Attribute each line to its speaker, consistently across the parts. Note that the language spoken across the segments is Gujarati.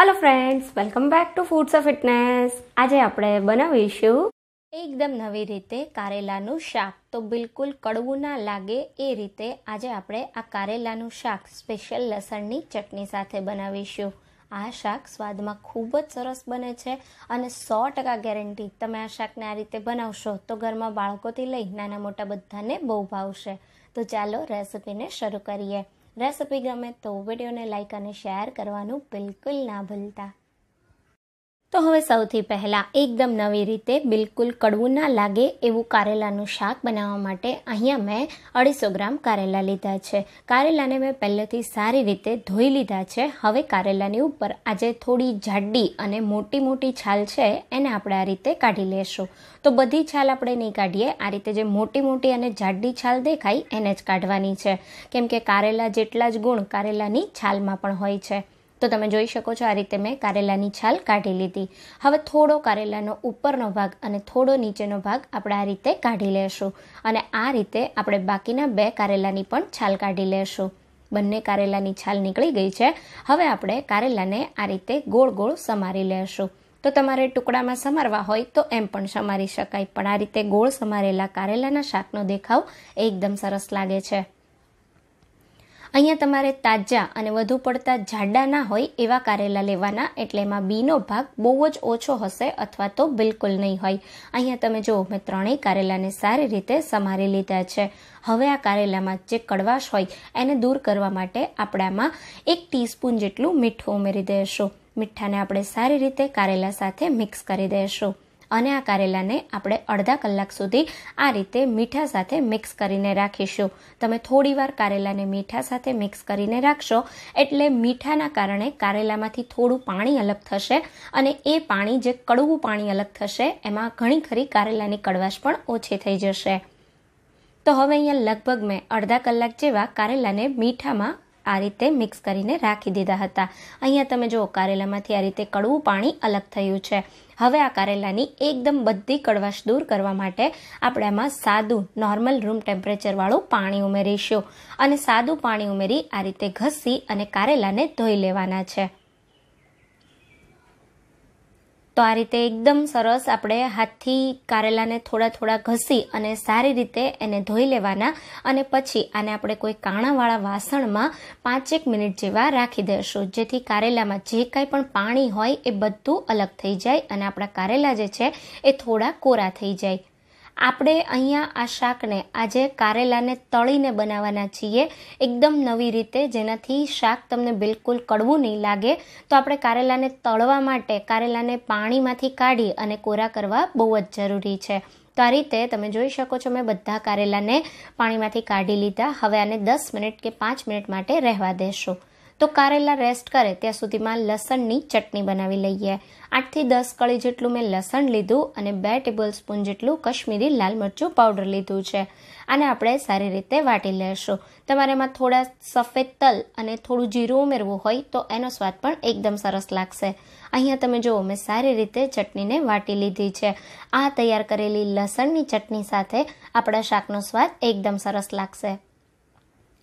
Speaker 1: hello friends welcome back to foods of fitness આજે આપણે બનાવીશું એકદમ નવી રીતે કારેલાનું શાક તો બિલકુલ કડવું ના લાગે એ રીતે આજે આપણે આ કારેલાનું શાક સ્પેશિયલ લસણની ચટણી સાથે બનાવીશું આ શાક સ્વાદમાં ખૂબ જ સરસ બને છે અને સો ટકા ગેરંટી તમે આ શાકને આ રીતે બનાવશો તો ઘરમાં બાળકોથી લઈ નાના મોટા બધાને બહુ ભાવશે તો ચાલો રેસીપીને શરૂ કરીએ રેસિપી ગમે તો વિડીયોને લાઇક અને શેર કરવાનું બિલકુલ ના ભૂલતા તો હવે સૌથી પહેલાં એકદમ નવી રીતે બિલકુલ કડવું ના લાગે એવું કારેલાનું શાક બનાવવા માટે અહીંયા મેં અઢીસો ગ્રામ કારેલા લીધા છે કારેલાને મેં પહેલેથી સારી રીતે ધોઈ લીધા છે હવે કારેલાની ઉપર આજે થોડી જાડી અને મોટી મોટી છાલ છે એને આપણે આ રીતે કાઢી લેશું તો બધી છાલ આપણે નહીં કાઢીએ આ રીતે જે મોટી મોટી અને જાડી છાલ દેખાય એને જ કાઢવાની છે કેમ કે કારેલા જેટલા જ ગુણ કારેલાની છાલમાં પણ હોય છે તો તમે જોઈ શકો છો આ રીતે મેં કારેલાની છાલ કાઢી લીધી હવે થોડો કારેલાનો ઉપરનો ભાગ અને થોડો નીચેનો ભાગ આપણે આ રીતે કાઢી લેશું અને આ રીતે આપણે બાકીના બે કારેલાની પણ છાલ કાઢી લેશું બંને કારેલાની છાલ નીકળી ગઈ છે હવે આપણે કારેલાને આ રીતે ગોળ ગોળ સમારી લેશું તો તમારે ટુકડામાં સમારવા હોય તો એમ પણ સમારી શકાય પણ આ રીતે ગોળ સમારેલા કારેલાના શાકનો દેખાવ એકદમ સરસ લાગે છે અહીંયા તમારે તાજા અને વધુ પડતા જાડા ના હોય એવા કારેલા લેવાના એટલે એમાં બીનો ભાગ બહુ જ ઓછો હશે અથવા તો બિલકુલ નહીં હોય અહીંયા તમે જુઓ મેં ત્રણેય કારેલાને સારી રીતે સમારી લીધા છે હવે આ કારેલામાં જે કડવાશ હોય એને દૂર કરવા માટે આપણામાં એક ટીસ્પૂન જેટલું મીઠું ઉમેરી દઈશું મીઠાને આપણે સારી રીતે કારેલા સાથે મિક્સ કરી દઈશું અને આ કારેલાને આપણે અડધા કલાક સુધી આ રીતે મીઠા સાથે મિક્સ કરીને રાખીશું તમે થોડીવાર કારેલાને મીઠા સાથે મિક્સ કરીને રાખશો એટલે મીઠાના કારણે કારેલામાંથી થોડું પાણી અલગ થશે અને એ પાણી જે કડવું પાણી અલગ થશે એમાં ઘણી ખરી કારેલાની કડવાશ પણ ઓછી થઈ જશે તો હવે અહીંયા લગભગ મેં અડધા કલાક જેવા કારેલાને મીઠામાં આ રીતે મિક્સ કરીને રાખી દીધા હતા અહીંયા તમે જુઓ કારેલામાંથી આ રીતે કડવું પાણી અલગ થયું છે હવે આ કારેલાની એકદમ બધી કડવાશ દૂર કરવા માટે આપણે આમાં સાદું નોર્મલ રૂમ ટેમ્પરેચરવાળું પાણી ઉમેરીશું અને સાદું પાણી ઉમેરી આ રીતે ઘસી અને કારેલાને ધોઈ લેવાના છે તો આ રીતે એકદમ સરસ આપણે હાથથી કારેલાને થોડા થોડા ઘસી અને સારી રીતે એને ધોઈ લેવાના અને પછી આને આપણે કોઈ કાણાવાળા વાસણમાં પાંચેક મિનિટ જેવા રાખી દઈશું જેથી કારેલામાં જે કાંઈ પણ પાણી હોય એ બધું અલગ થઈ જાય અને આપણા કારેલા જે છે એ થોડા કોરા થઈ જાય આપણે અહીંયા આ શાકને આજે કારેલાને તળીને બનાવવાના છીએ એકદમ નવી રીતે જેનાથી શાક તમને બિલકુલ કડવું નહીં લાગે તો આપણે કારેલાને તળવા માટે કારેલાને પાણીમાંથી કાઢી અને કોરા કરવા બહુ જ જરૂરી છે તો આ રીતે તમે જોઈ શકો છો મેં બધા કારેલાને પાણીમાંથી કાઢી લીધા હવે આને દસ મિનિટ કે પાંચ મિનિટ માટે રહેવા દેશું તો કારેલા રેસ્ટ કરે ત્યાં સુધીમાં લસણની ચટણી બનાવી લઈએ આઠથી દસ કળી જેટલું મેં લસણ લીધું અને બે ટેબલ સ્પૂન જેટલું કશ્મીરી લાલ મરચું પાવડર લીધું છે આને આપણે સારી રીતે વાટી લેશું તમારે એમાં થોડા સફેદ તલ અને થોડું જીરું ઉમેરવું હોય તો એનો સ્વાદ પણ એકદમ સરસ લાગશે અહીંયા તમે જુઓ મેં સારી રીતે ચટણીને વાટી લીધી છે આ તૈયાર કરેલી લસણની ચટણી સાથે આપણા શાકનો સ્વાદ એકદમ સરસ લાગશે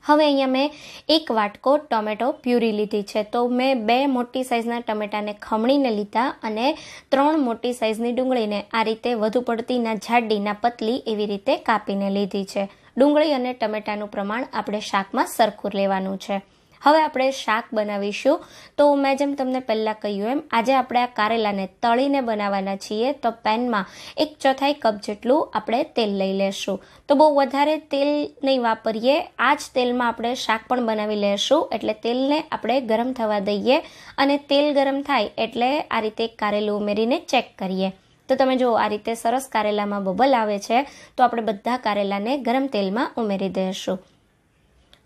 Speaker 1: હવે અહીંયા મેં એક વાટકો ટોમેટો પ્યુરી લીધી છે તો મેં બે મોટી સાઇઝના ટમેટાને ખમણીને લીધા અને ત્રણ મોટી સાઇઝની ડુંગળીને આ રીતે વધુ પડતીના જાડીના પતલી એવી રીતે કાપીને લીધી છે ડુંગળી અને ટમેટાનું પ્રમાણ આપણે શાકમાં સરખું લેવાનું છે હવે આપણે શાક બનાવીશું તો મેં જેમ તમને પહેલાં કહ્યું એમ આજે આપણે આ કારેલાને તળીને બનાવવાના છીએ તો પેનમાં એક ચોથાઈ કપ જેટલું આપણે તેલ લઈ લેશું તો બહુ વધારે તેલ નહીં વાપરીએ આ જ તેલમાં આપણે શાક પણ બનાવી લેશું એટલે તેલને આપણે ગરમ થવા દઈએ અને તેલ ગરમ થાય એટલે આ રીતે કારેલું ઉમેરીને ચેક કરીએ તો તમે જો આ રીતે સરસ કારેલામાં બબલ આવે છે તો આપણે બધા કારેલાને ગરમ તેલમાં ઉમેરી દઈશું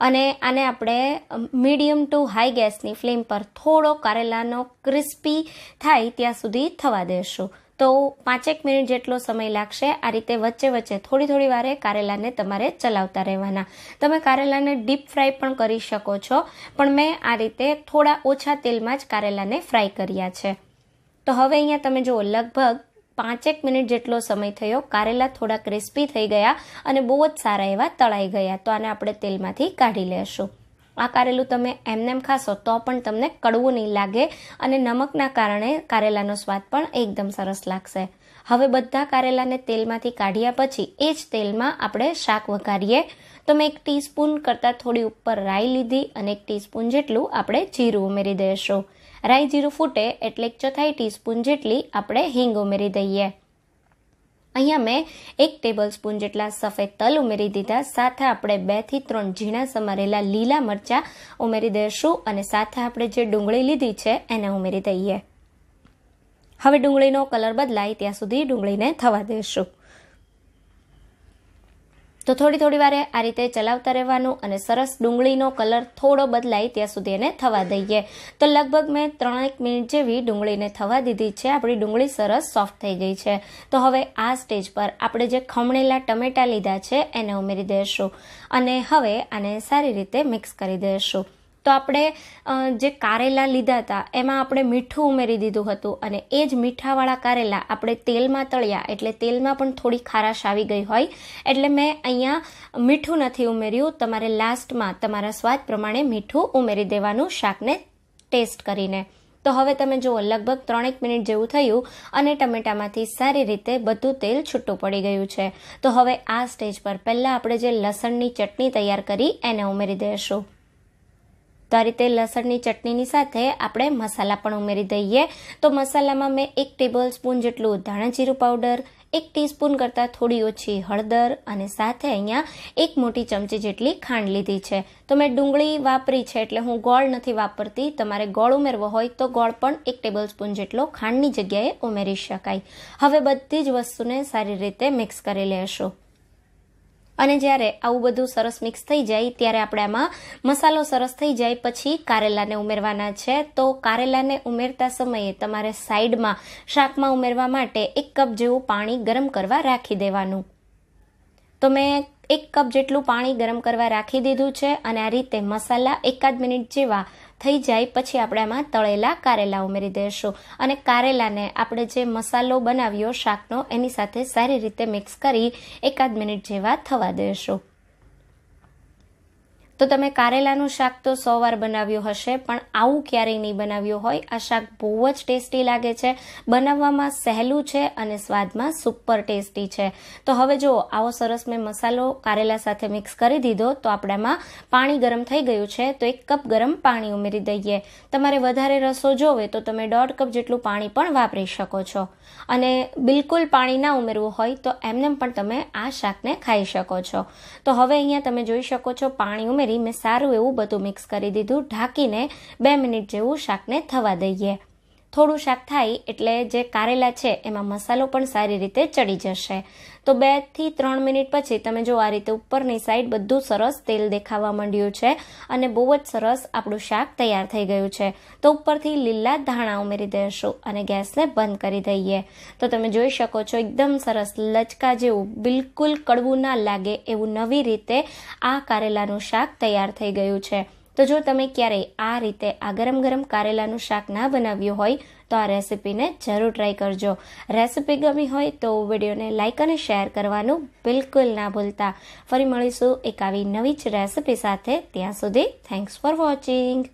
Speaker 1: અને આને આપણે મીડિયમ ટુ હાઈ ગેસની ફ્લેમ પર થોડો કારેલાનો ક્રિસ્પી થાય ત્યાં સુધી થવા દેશું તો પાંચેક મિનિટ જેટલો સમય લાગશે આ રીતે વચ્ચે વચ્ચે થોડી થોડી વારે કારેલાને તમારે ચલાવતા રહેવાના તમે કારેલાને ડીપ ફ્રાય પણ કરી શકો છો પણ મેં આ રીતે થોડા ઓછા તેલમાં જ કારેલાને ફ્રાય કર્યા છે તો હવે અહીંયા તમે જુઓ લગભગ પાંચેક મિનિટ જેટલો સમય થયો કારેલા થોડા ક્રિસ્પી થઈ ગયા અને બહુ જ સારા એવા તળાઈ ગયા તો આને આપણે તેલમાંથી કાઢી લેશું આ કારેલું તમે એમનેમ ખાશો તો પણ તમને કડવું નહીં લાગે અને નમકના કારણે કારેલાનો સ્વાદ પણ એકદમ સરસ લાગશે હવે બધા કારેલાને તેલમાંથી કાઢ્યા પછી એ જ તેલમાં આપણે શાક વઘારીએ તો મેં એક ટીસ્પૂન કરતાં થોડી ઉપર રાઈ લીધી અને એક ટીસ્પૂન જેટલું આપણે જીરું ઉમેરી દઈશું રાઈ જીરું ફૂટે એટલે ચોથાઈ ટીસ્પૂન જેટલી આપણે હિંગ ઉમેરી દઈએ અહીંયા મેં એક ટેબલ સ્પૂન જેટલા સફેદ તલ ઉમેરી દીધા સાથે આપણે બેથી ત્રણ ઝીણા સમારેલા લીલા મરચાં ઉમેરી દઈશું અને સાથે આપણે જે ડુંગળી લીધી છે એને ઉમેરી દઈએ હવે ડુંગળીનો કલર બદલાય ત્યાં સુધી ડુંગળીને થવા દઈશું તો થોડી થોડી વારે આ રીતે ચલાવતા રહેવાનું અને સરસ ડુંગળીનો કલર થોડો બદલાય ત્યાં સુધી એને થવા દઈએ તો લગભગ મેં ત્રણેક મિનિટ જેવી ડુંગળીને થવા દીધી છે આપણી ડુંગળી સરસ સોફ્ટ થઈ ગઈ છે તો હવે આ સ્ટેજ પર આપણે જે ખમણેલા ટમેટાં લીધા છે એને ઉમેરી દઈશું અને હવે આને સારી રીતે મિક્સ કરી દઈશું તો આપણે જે કારેલા લીધા હતા એમાં આપણે મીઠું ઉમેરી દીધું હતું અને એ જ મીઠાવાળા કારેલા આપણે તેલમાં તળ્યા એટલે તેલમાં પણ થોડી ખારાશ આવી ગઈ હોય એટલે મેં અહીંયા મીઠું નથી ઉમેર્યું તમારે લાસ્ટમાં તમારા સ્વાદ પ્રમાણે મીઠું ઉમેરી દેવાનું શાકને ટેસ્ટ કરીને તો હવે તમે જુઓ લગભગ ત્રણેક મિનિટ જેવું થયું અને ટમેટામાંથી સારી રીતે બધું તેલ છૂટું પડી ગયું છે તો હવે આ સ્ટેજ પર પહેલાં આપણે જે લસણની ચટણી તૈયાર કરી એને ઉમેરી દઈશું તો આ રીતે લસણની ચટણીની સાથે આપણે મસાલા પણ ઉમેરી દઈએ તો મસાલામાં મેં એક ટેબલ સ્પૂન જેટલું ધાણાજીરું પાવડર એક ટીસ્પૂન કરતાં થોડી ઓછી હળદર અને સાથે અહીંયા એક મોટી ચમચી જેટલી ખાંડ લીધી છે તો મેં ડુંગળી વાપરી છે એટલે હું ગોળ નથી વાપરતી તમારે ગોળ ઉમેરવો હોય તો ગોળ પણ એક ટેબલ સ્પૂન જેટલો ખાંડની જગ્યાએ ઉમેરી શકાય હવે બધી જ વસ્તુને સારી રીતે મિક્સ કરી લેશો અને જ્યારે આવું બધું સરસ મિક્સ થઈ જાય ત્યારે આપણે આમાં મસાલો સરસ થઈ જાય પછી કારેલાને ઉમેરવાના છે તો કારેલાને ઉમેરતા સમયે તમારે સાઈડમાં શાકમાં ઉમેરવા માટે એક કપ જેવું પાણી ગરમ કરવા રાખી દેવાનું તો મેં એક કપ જેટલું પાણી ગરમ કરવા રાખી દીધું છે અને આ રીતે મસાલા એકાદ મિનિટ જેવા થઈ જાય પછી આપણે આમાં તળેલા કારેલા ઉમેરી દઈશું અને કારેલાને આપણે જે મસાલો બનાવ્યો શાકનો એની સાથે સારી રીતે મિક્સ કરી એકાદ મિનિટ જેવા થવા દઈશું તો તમે કારેલાનું શાક તો સો વાર બનાવ્યું હશે પણ આવું ક્યારેય નહીં બનાવ્યું હોય આ શાક બહુ જ ટેસ્ટી લાગે છે બનાવવામાં સહેલું છે અને સ્વાદમાં સુપર ટેસ્ટી છે તો હવે જો આવો સરસ મેં મસાલો કારેલા સાથે મિક્સ કરી દીધો તો આપણામાં પાણી ગરમ થઈ ગયું છે તો એક કપ ગરમ પાણી ઉમેરી દઈએ તમારે વધારે રસો જોવે તો તમે દોઢ કપ જેટલું પાણી પણ વાપરી શકો છો અને બિલકુલ પાણી ના ઉમેરવું હોય તો એમને પણ તમે આ શાકને ખાઈ શકો છો તો હવે અહીંયા તમે જોઈ શકો છો પાણી ઉમેરી કરી મેં સારું એવું બધું મિક્સ કરી દીધું ઢાંકીને બે મિનિટ જેવું શાકને થવા દઈએ થોડું શાક થાય એટલે જે કારેલા છે એમાં મસાલો પણ સારી રીતે ચડી જશે તો બેથી ત્રણ મિનિટ પછી તમે જો આ રીતે ઉપરની સાઈડ બધું સરસ તેલ દેખાવા માંડ્યું છે અને બહુ જ સરસ આપણું શાક તૈયાર થઈ ગયું છે તો ઉપરથી લીલા ધાણા ઉમેરી દેશું અને ગેસને બંધ કરી દઈએ તો તમે જોઈ શકો છો એકદમ સરસ લચકા જેવું બિલકુલ કડવું ના લાગે એવું નવી રીતે આ કારેલાનું શાક તૈયાર થઈ ગયું છે તો જો તમે ક્યારેય આ રીતે આ ગરમ ગરમ કારેલાનું શાક ના બનાવ્યું હોય તો આ રેસિપીને જરૂર ટ્રાય કરજો રેસિપી ગમી હોય તો વિડીયોને લાઇક અને શેર કરવાનું બિલકુલ ના ભૂલતા ફરી મળીશું એક આવી નવી જ રેસિપી સાથે ત્યાં સુધી થેન્ક્સ ફોર વોચિંગ